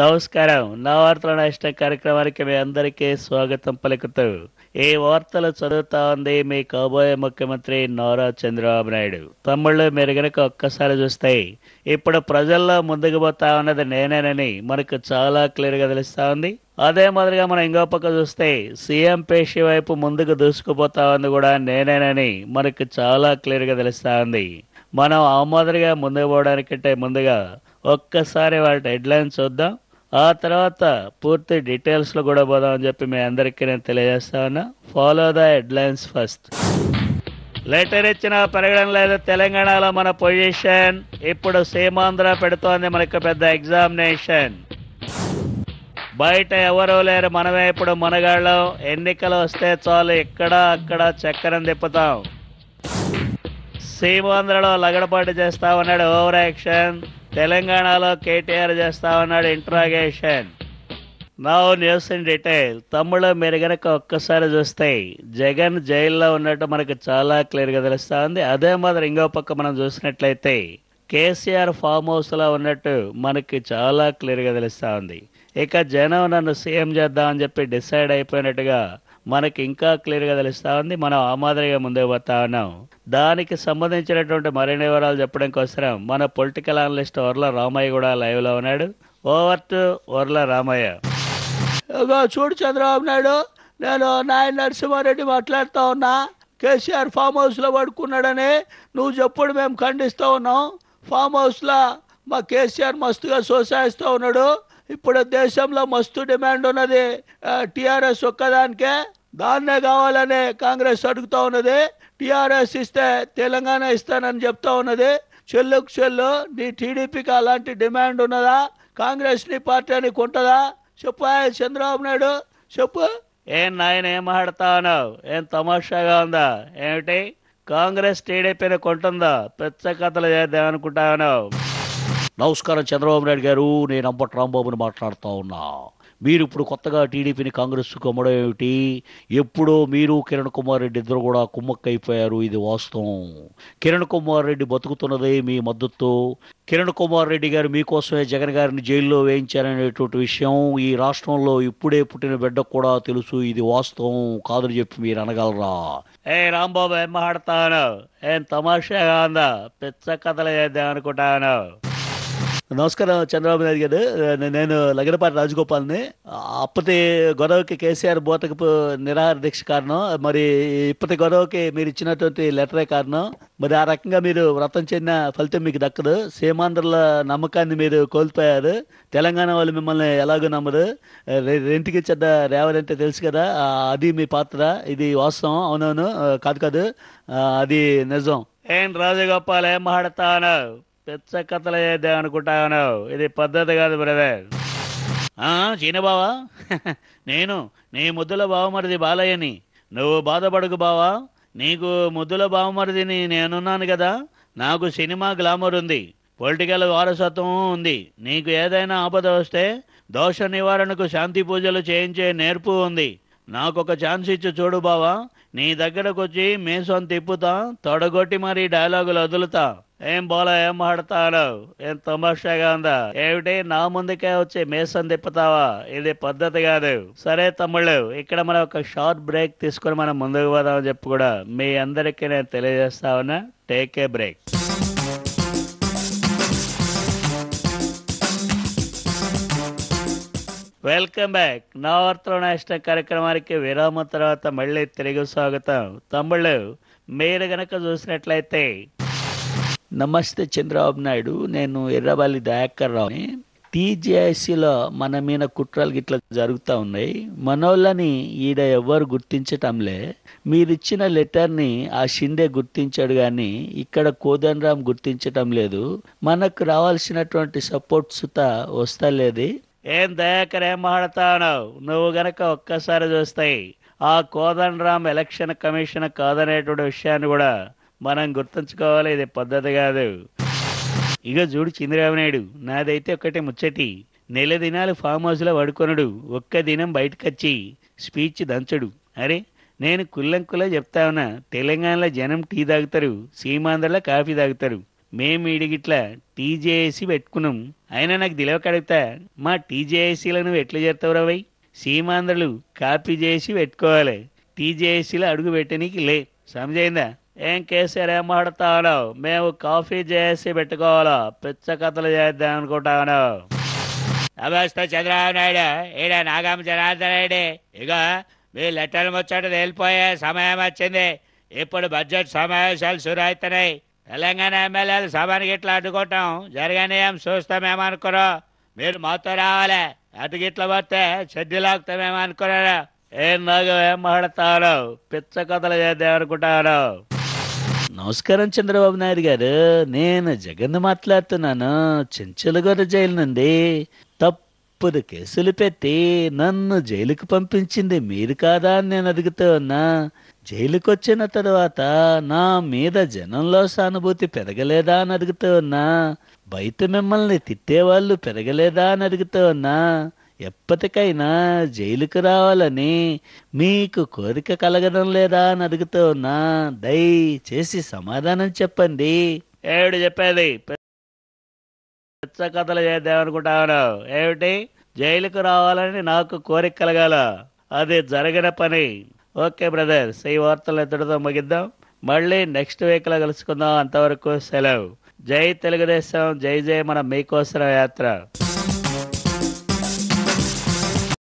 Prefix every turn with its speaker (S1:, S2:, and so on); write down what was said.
S1: నమస్కారం నా వార్తల నష్టం కార్యక్రమానికి మీ అందరికీ స్వాగతం పలుకుతూ ఈ వార్తలు చదువుతా ఉంది మీ కాబోయే ముఖ్యమంత్రి నారా చంద్రబాబు నాయుడు తమ్ముళ్ళు మీరు గనక ఒక్కసారి చూస్తే ఇప్పుడు ప్రజల్లో ముందుకు పోతా ఉన్నది నేనేనని మనకు చాలా క్లియర్గా తెలుస్తా ఉంది అదే మాదిరిగా మనం ఇంకో పక్క చూస్తే సీఎం పేషి వైపు ముందుకు దూసుకుపోతా ఉంది కూడా నేనేనని మనకు చాలా క్లియర్గా తెలుస్తా ఉంది మనం ఆ మాదిరిగా ముందుకు పోవడానికంటే ముందుగా ఒక్కసారి వాటి హెడ్లైన్ చూద్దాం ఆ తర్వాత పూర్తి డీటెయిల్స్లో కూడా పోదామని చెప్పి మీ అందరికీ నేను తెలియజేస్తా ఉన్నా follow the headlines first letter ఇచ్చిన పెరగడం లేదు తెలంగాణలో మన పొజిషన్ ఇప్పుడు సీమాంధ్ర పెడుతోంది మనకు పెద్ద ఎగ్జామినేషన్ బయట ఎవరూ లేరు మనమే ఇప్పుడు మునగాళ్ళం ఎన్నికలు వస్తే చాలు ఇక్కడ అక్కడ చక్కరం తిప్పుతాం సీమాంధ్రలో లగడపాటు చేస్తా ఉన్నాడు ఓవర్ యాక్షన్ తెలంగాణలో కేటీఆర్ చేస్తా ఉన్నాడు ఇంట్రాగేషన్ నా న్యూస్ ఇన్ డీటెయిల్ తమ్ముడు మీరు కనుక ఒక్కసారి చూస్తే జగన్ జైల్లో ఉన్నట్టు మనకు చాలా క్లియర్గా తెలుస్తూ ఉంది అదే మాదిరి ఇంకో పక్క మనం చూసినట్లయితే కేసీఆర్ ఫామ్ హౌస్లో ఉన్నట్టు మనకి చాలా క్లియర్గా తెలుస్తూ ఉంది ఇక జనం నన్ను సీఎం చేద్దామని చెప్పి డిసైడ్ అయిపోయినట్టుగా మనకి ఇంకా క్లియర్గా తెలుస్తా ఉంది మనం ఆ మాదిరిగా ముందే పోతా ఉన్నాం దానికి సంబంధించినటువంటి మరిన్ని వివరాలు చెప్పడం కోసం మన పొలిటికల్ అనలిస్ట్ వర్ల రామయ్య కూడా లైవ్లో ఉన్నాడు ఓవర్ టు వర్ల రామయ్య చూడు చంద్రబాబు నాయుడు నేను నాయన నరసింహారెడ్డి మాట్లాడుతూ ఉన్నా కేసీఆర్ ఫామ్ హౌస్లో పడుకున్నాడని నువ్వు చెప్పుడు మేము ఖండిస్తూ ఉన్నాం ఫామ్ హౌస్లో మా కేసీఆర్ మస్తుగా సోసాయిస్తూ ఉన్నాడు ఇప్పుడు దేశంలో మస్తు డిమాండ్ ఉన్నది టీఆర్ఎస్ ఒక్కదానికే దాన్నే కావాలనే కాంగ్రెస్ అడుగుతా ఉన్నది టీఆర్ఎస్ ఇస్తే తెలంగాణ ఇస్తానని చెప్తా ఉన్నది చెల్లుకు చెల్లు నీ టీడీపీకి అలాంటి డిమాండ్ ఉన్నదా కాంగ్రెస్ నీ పార్టీ అని కొంటదా చెప్పు చంద్రబాబు నాయుడు చెప్పు ఏం నాయన ఏం ఉన్నావు ఏం తమాషాగా ఉందా ఏమిటి కాంగ్రెస్ టీడీపీని కొంటుందా పెద్ద కథలు చేద్దాం అనుకుంటాను నమస్కారం చంద్రబాబు నాయుడు గారు నేను అంబట్ రాంబాబుని మాట్లాడుతూ ఉన్నా మీరు ఇప్పుడు కొత్తగా టీడీపీని కాంగ్రెస్కు అమ్మడం ఏమిటి ఎప్పుడో మీరు కిరణ్ కుమార్ రెడ్డి ఇద్దరు కూడా కుమ్మక్కైపోయారు ఇది వాస్తవం కిరణ్ కుమార్ రెడ్డి బతుకుతున్నదే మీ మద్దతు కిరణ్ కుమార్ రెడ్డి గారు మీకోసమే జగన్ గారిని జైల్లో వేయించారనేటువంటి విషయం ఈ రాష్ట్రంలో ఇప్పుడే పుట్టిన బిడ్డకు కూడా తెలుసు ఇది వాస్తవం కాదని చెప్పి మీరు అనగలరా ఏ రాంబాబు ఏం మాడతాను ఏం తమాషాగా ఉందా పిచ్చ కథలు చేద్దాం అనుకుంటాను నమస్కారం చంద్రబాబు నాయుడు గారు నేను లగడపాటి రాజగోపాల్ని అప్పటి గొడవకి కేసీఆర్ బోతకు నిరాహార దీక్ష కారణం మరి ఇప్పటి గొడవకి మీరు ఇచ్చినటువంటి లెటరే కారణం మరి ఆ రకంగా మీరు వ్రతం చెందిన ఫలితం మీకు దక్కదు సీమాంధ్రుల నమ్మకాన్ని మీరు కోల్పోయారు తెలంగాణ వాళ్ళు మిమ్మల్ని ఎలాగో నమ్మరు రెంటికి చెడ్డ రేవాలంటే తెలుసు కదా అది మీ పాత్ర ఇది వాస్తవం అవునవును కాదు కాదు అది నిజం ఏం రాజగోపాల్ ఏం అన్నారు పెచ్చ కథలు చేద్దాం అనుకుంటాను ఇది పద్ధతి కాదు బ్రదర్ చీనబావా నేను నీ ముద్దుల బావమరిది బాలయ్యని నువ్వు బాధపడకు బావా నీకు ముద్దుల బావమరిదిని నేనున్నాను కదా నాకు సినిమా గ్లామర్ ఉంది పొలిటికల్ వారసత్వం ఉంది నీకు ఏదైనా ఆపద వస్తే దోష నివారణకు శాంతి పూజలు చేయించే నేర్పు ఉంది నాకొక ఛాన్స్ ఇచ్చి చూడు బావా నీ దగ్గరకు వచ్చి మేసం తిప్పుతా తొడగొట్టి మరీ డైలాగులు వదులుతా ఏం బోలా ఏం మాడతావు ఏం తమాషాగా ఉందా ఏమిటి నా ముందుకే వచ్చి మేసం తిప్పుతావా ఇది పద్ధతి కాదు సరే తమ్ముళ్ళు ఇక్కడ మనం ఒక షార్ట్ బ్రేక్ తీసుకుని మనం ముందుకు పోదామని చెప్పి కూడా మీ అందరికి నేను తెలియజేస్తా ఉన్నా take a break welcome back నవరాత్రుల నేషనల్ కార్యక్రమానికి విరామం తర్వాత మళ్ళీ తిరిగి స్వాగతం తమ్ముళ్ళు మీరు గనక చూసినట్లయితే నమస్తే చంద్రబాబు నాయుడు నేను ఎర్రబల్లి దయాకర్ రావు టీజేఐసీలో మన మీద కుట్రలు గిట్ల జరుగుతూ ఉన్నాయి మనోళ్ళని ఈడ ఎవ్వరు గుర్తించటంలే మీరిచ్చిన లెటర్ని ఆ షిండే గుర్తించాడు కానీ ఇక్కడ కోదండరాం గుర్తించటం లేదు మనకు రావాల్సినటువంటి సపోర్ట్ సుత వస్తలేదు ఏం దయాకర్ ఏం ఆడతావు నువ్వు గనక ఒక్కసారి చూస్తాయి ఆ రామ్ ఎలక్షన్ కమిషన్ కాదనేటువంటి విషయాన్ని కూడా మనం గుర్తుంచుకోవాలి ఇది పద్ధతి కాదు ఇక చూడు చంద్రబాబు నాయుడు నాదైతే ఒక్కటే ముచ్చటి నెల దినాలు ఫామ్ హౌస్లో పడుకొనడు ఒక్క దినం బయటకొచ్చి స్పీచ్ దంచడు అరే నేను కుల్ల చెప్తా ఉన్నా తెలంగాణలో జనం టీ తాగుతారు సీమాంధ్రలో కాఫీ తాగుతారు మేము ఇడిగిట్ల టీజేఏసీ పెట్టుకున్నాం అయినా నాకు దిలవక కడుగుతా మా టీజేఏసీలను నువ్వు ఎట్లా చేస్తావు రావై సీమాంధ్రలు కాపీ చేసి పెట్టుకోవాలి టీజేఏసీలో అడుగు పెట్టనీకి లే సమజైందా ఏం కేసీఆర్ ఏం మాట్లాడతాను మేము కాఫీ చేసి పెట్టుకోవాలా పిచ్చ కథలు చేద్దాం అనుకుంటాను నమస్తే చంద్రబాబు నాయుడు ఈడ నాగామ జనార్దన్ రెడ్డి ఇక మీ లెటర్ ముచ్చట వెళ్ళిపోయే సమయం వచ్చింది ఇప్పుడు బడ్జెట్ సమావేశాలు అవుతున్నాయి తెలంగాణ ఎమ్మెల్యేలు సభానికి ఇట్లా అడ్డుకోవటం చూస్తామేమో చూస్తామేమనుకోరు మీరు మాతో రావాలి అటుగిట్ల పోతే షెడ్యూల్ అనుకున్నారా ఏం నాగం ఏం మాట్లాడతాను పిచ్చ కథలు చేద్దాం అనుకుంటాను నమస్కారం చంద్రబాబు నాయుడు గారు నేను జగన్ మాట్లాడుతున్నాను చెంచులగూడ జైలు నుండి తప్పుడు కేసులు పెట్టి నన్ను జైలుకు పంపించింది మీరు కాదా అని నేను అడుగుతూ ఉన్నా జైలుకొచ్చిన తర్వాత నా మీద జనంలో సానుభూతి పెరగలేదా అని అడుగుతూ ఉన్నా బయట మిమ్మల్ని తిట్టేవాళ్ళు పెరగలేదా అని అడుగుతూ ఉన్నా ఎప్పటికైనా జైలుకు రావాలని మీకు కోరిక కలగడం లేదా అని అడుగుతూ ఉన్నా దయచేసి సమాధానం చెప్పండి ఏమిటి చెప్పేది కథలు చేద్దామనుకుంటాను ఏమిటి జైలుకు రావాలని నాకు కోరిక కలగాల అది జరిగిన పని ఓకే బ్రదర్స్ ఈ వార్తలు ఎత్తడితో ముగిద్దాం మళ్ళీ నెక్స్ట్ వీక్లో కలుసుకుందాం అంతవరకు సెలవు జై తెలుగుదేశం జై జై మన మీకోసం యాత్ర